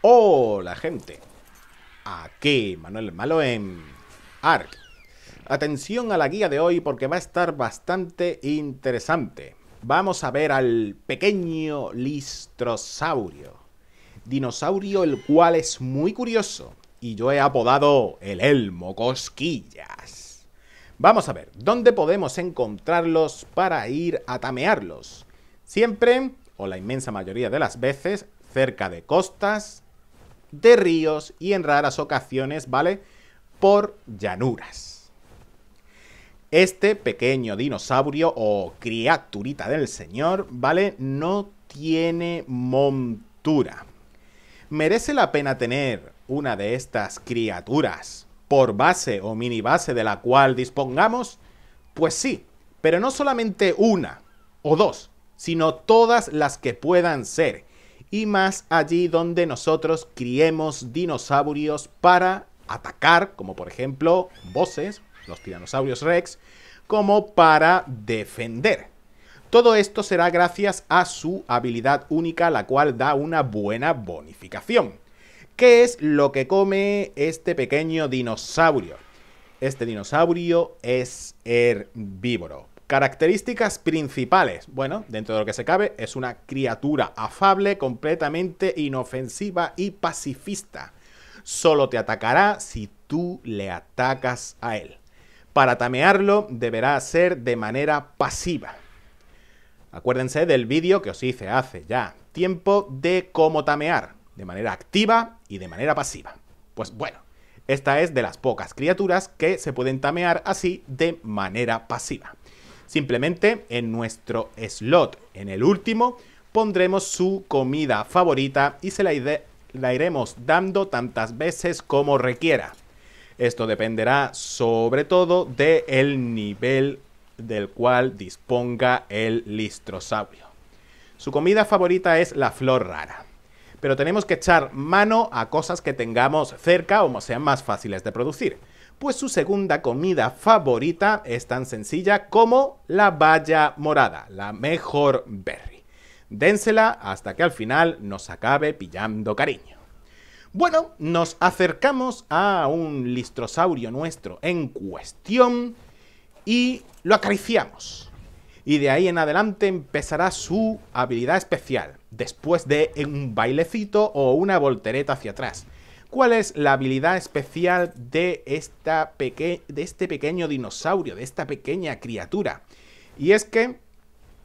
Hola gente, aquí Manuel Malo en Atención a la guía de hoy porque va a estar bastante interesante. Vamos a ver al pequeño listrosaurio. Dinosaurio el cual es muy curioso y yo he apodado el Elmo Cosquillas. Vamos a ver, ¿dónde podemos encontrarlos para ir a tamearlos? Siempre, o la inmensa mayoría de las veces, cerca de costas, de ríos y en raras ocasiones, ¿vale? Por llanuras. Este pequeño dinosaurio o criaturita del señor, ¿vale? No tiene montura. ¿Merece la pena tener una de estas criaturas por base o mini base de la cual dispongamos? Pues sí, pero no solamente una o dos, sino todas las que puedan ser y más allí donde nosotros criemos dinosaurios para atacar, como por ejemplo voces, los tiranosaurios rex, como para defender. Todo esto será gracias a su habilidad única, la cual da una buena bonificación. ¿Qué es lo que come este pequeño dinosaurio? Este dinosaurio es herbívoro. Características principales. Bueno, dentro de lo que se cabe, es una criatura afable, completamente inofensiva y pacifista. Solo te atacará si tú le atacas a él. Para tamearlo deberá ser de manera pasiva. Acuérdense del vídeo que os hice hace ya tiempo de cómo tamear, de manera activa y de manera pasiva. Pues bueno, esta es de las pocas criaturas que se pueden tamear así de manera pasiva. Simplemente en nuestro slot, en el último, pondremos su comida favorita y se la, iremos dando tantas veces como requiera. Esto dependerá sobre todo del nivel del cual disponga el listrosaurio. Su comida favorita es la flor rara. Pero tenemos que echar mano a cosas que tengamos cerca o sean más fáciles de producir pues su segunda comida favorita es tan sencilla como la Valla morada, la mejor berry. Dénsela hasta que al final nos acabe pillando cariño. Bueno, nos acercamos a un listrosaurio nuestro en cuestión y lo acariciamos. Y de ahí en adelante empezará su habilidad especial, después de un bailecito o una voltereta hacia atrás ¿Cuál es la habilidad especial de, esta de este pequeño dinosaurio, de esta pequeña criatura? Y es que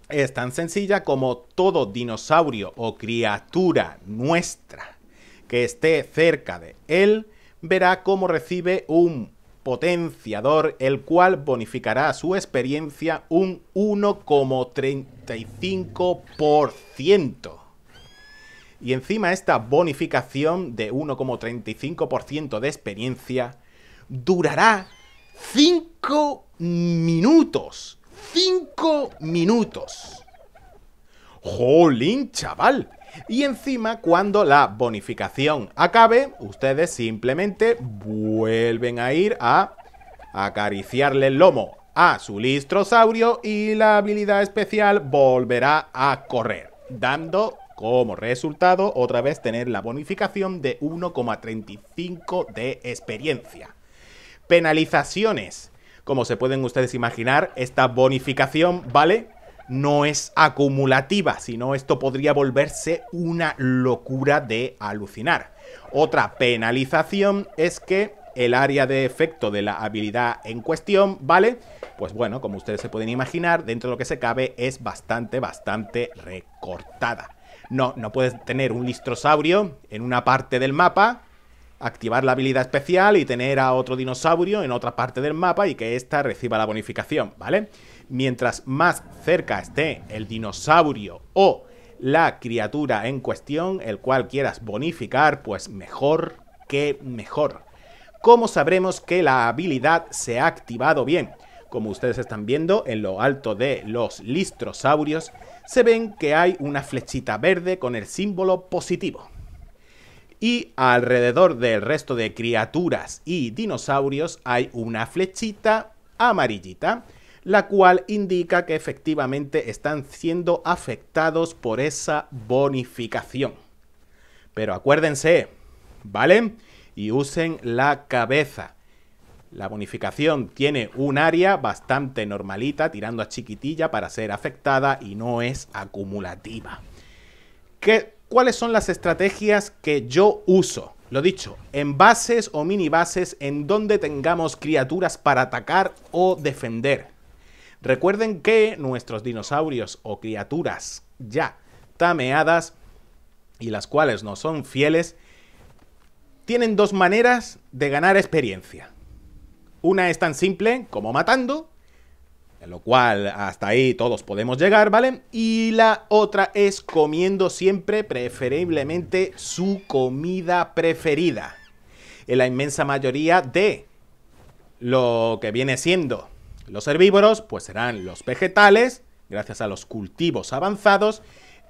es tan sencilla como todo dinosaurio o criatura nuestra que esté cerca de él, verá cómo recibe un potenciador, el cual bonificará su experiencia un 1,35% y encima esta bonificación de 1,35% de experiencia durará 5 minutos. 5 minutos. ¡Jolín, chaval! Y encima, cuando la bonificación acabe, ustedes simplemente vuelven a ir a acariciarle el lomo a su listrosaurio y la habilidad especial volverá a correr, dando como resultado, otra vez tener la bonificación de 1,35 de experiencia. Penalizaciones. Como se pueden ustedes imaginar, esta bonificación, ¿vale? No es acumulativa, sino esto podría volverse una locura de alucinar. Otra penalización es que el área de efecto de la habilidad en cuestión, ¿vale? Pues bueno, como ustedes se pueden imaginar, dentro de lo que se cabe es bastante, bastante recortada. No, no puedes tener un listrosaurio en una parte del mapa, activar la habilidad especial y tener a otro dinosaurio en otra parte del mapa y que ésta reciba la bonificación, ¿vale? Mientras más cerca esté el dinosaurio o la criatura en cuestión, el cual quieras bonificar, pues mejor que mejor. ¿Cómo sabremos que la habilidad se ha activado bien? Como ustedes están viendo, en lo alto de los listrosaurios se ven que hay una flechita verde con el símbolo positivo. Y alrededor del resto de criaturas y dinosaurios hay una flechita amarillita, la cual indica que efectivamente están siendo afectados por esa bonificación. Pero acuérdense, ¿vale? Y usen la cabeza. La bonificación tiene un área bastante normalita, tirando a chiquitilla para ser afectada y no es acumulativa. ¿Qué, ¿Cuáles son las estrategias que yo uso? Lo dicho, en bases o mini bases en donde tengamos criaturas para atacar o defender. Recuerden que nuestros dinosaurios o criaturas ya tameadas y las cuales no son fieles, tienen dos maneras de ganar experiencia. Una es tan simple como matando, en lo cual hasta ahí todos podemos llegar, ¿vale? Y la otra es comiendo siempre, preferiblemente, su comida preferida. En la inmensa mayoría de lo que viene siendo los herbívoros, pues serán los vegetales, gracias a los cultivos avanzados,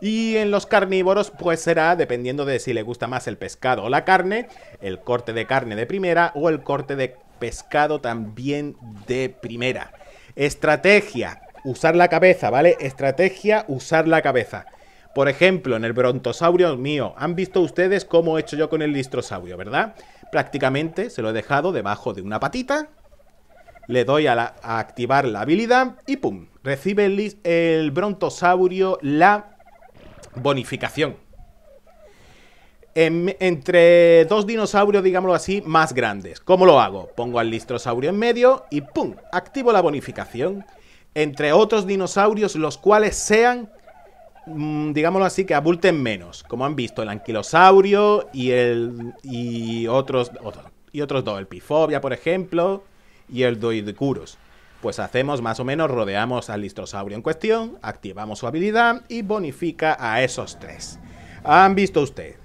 y en los carnívoros, pues será, dependiendo de si le gusta más el pescado o la carne, el corte de carne de primera o el corte de pescado también de primera. Estrategia, usar la cabeza, ¿vale? Estrategia, usar la cabeza. Por ejemplo, en el brontosaurio mío, han visto ustedes cómo he hecho yo con el listrosaurio, ¿verdad? Prácticamente se lo he dejado debajo de una patita, le doy a, activar la habilidad y ¡pum! Recibe el, el brontosaurio la bonificación entre dos dinosaurios, digámoslo así, más grandes. ¿Cómo lo hago? Pongo al listrosaurio en medio y ¡pum! Activo la bonificación. Entre otros dinosaurios, los cuales sean, mm, digámoslo así, que abulten menos. Como han visto, el anquilosaurio y, el, y otros, y otros dos. El pifobia, por ejemplo, y el doidicurus. Pues hacemos más o menos, rodeamos al listrosaurio en cuestión, activamos su habilidad y bonifica a esos tres. Han visto ustedes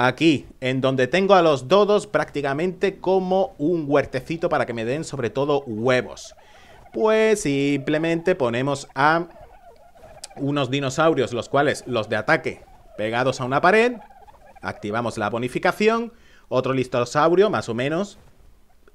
Aquí, en donde tengo a los dodos prácticamente como un huertecito para que me den sobre todo huevos. Pues simplemente ponemos a unos dinosaurios, los cuales, los de ataque, pegados a una pared. Activamos la bonificación. Otro listrosaurio, más o menos,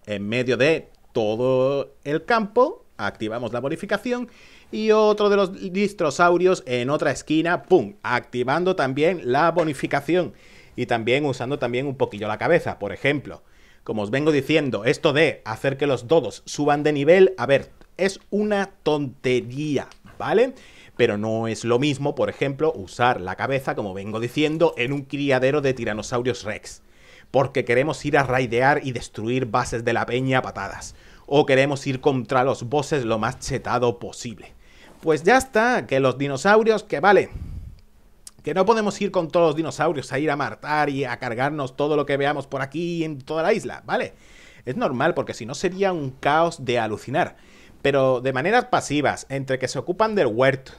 en medio de todo el campo. Activamos la bonificación. Y otro de los listrosaurios en otra esquina, ¡pum! Activando también la bonificación y también usando también un poquillo la cabeza. Por ejemplo, como os vengo diciendo, esto de hacer que los dodos suban de nivel, a ver, es una tontería, ¿vale? Pero no es lo mismo, por ejemplo, usar la cabeza, como vengo diciendo, en un criadero de tiranosaurios rex. Porque queremos ir a raidear y destruir bases de la peña patadas. O queremos ir contra los bosses lo más chetado posible. Pues ya está, que los dinosaurios, que vale, que no podemos ir con todos los dinosaurios a ir a martar y a cargarnos todo lo que veamos por aquí en toda la isla, ¿vale? Es normal, porque si no sería un caos de alucinar. Pero de maneras pasivas, entre que se ocupan del huerto,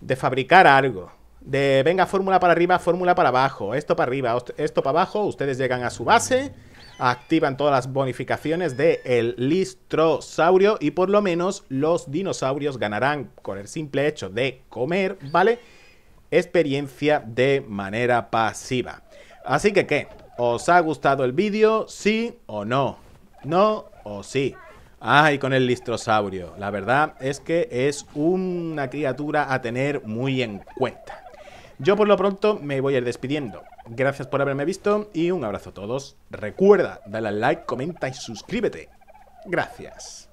de fabricar algo, de venga, fórmula para arriba, fórmula para abajo, esto para arriba, esto para abajo, ustedes llegan a su base, activan todas las bonificaciones del el listrosaurio y por lo menos los dinosaurios ganarán con el simple hecho de comer, ¿vale? vale experiencia de manera pasiva. Así que, ¿qué? ¿Os ha gustado el vídeo? ¿Sí o no? ¿No o sí? Ay, con el listrosaurio. La verdad es que es una criatura a tener muy en cuenta. Yo por lo pronto me voy a ir despidiendo. Gracias por haberme visto y un abrazo a todos. Recuerda, dale al like, comenta y suscríbete. Gracias.